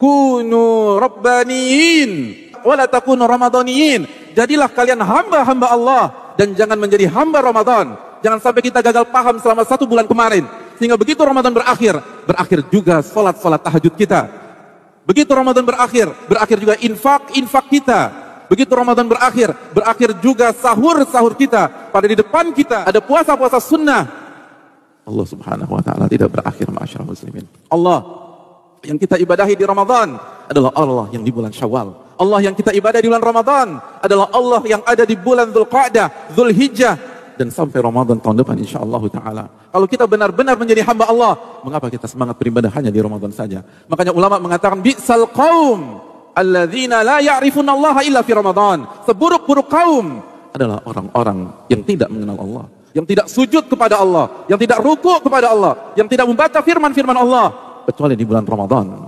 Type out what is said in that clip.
kunu rabbaniin wala takunu ramadaniin jadilah kalian hamba-hamba Allah dan jangan menjadi hamba Ramadan jangan sampai kita gagal paham selama satu bulan kemarin sehingga begitu Ramadan berakhir berakhir juga salat-salat tahajud kita begitu Ramadan berakhir berakhir juga infak-infak kita Begitu Ramadan berakhir, berakhir juga sahur-sahur kita. Pada di depan kita ada puasa-puasa sunnah. Allah subhanahu wa ta'ala tidak berakhir ma'asyarah muslimin. Allah yang kita ibadahi di Ramadhan adalah Allah yang di bulan Syawal. Allah yang kita ibadahi di bulan Ramadhan adalah Allah yang ada di bulan Dzulqa'dah, Dzulhijjah dan sampai Ramadan tahun depan insyaallah taala. Kalau kita benar-benar menjadi hamba Allah, mengapa kita semangat beribadah hanya di Ramadan saja? Makanya ulama mengatakan bisal qaum alladzina la ya'rifun Allah illa fi Ramadan. Seburuk-buruk kaum adalah orang-orang yang tidak mengenal Allah, yang tidak sujud kepada Allah, yang tidak rukuk kepada Allah, yang tidak membaca firman-firman Allah kecuali di bulan Ramadan.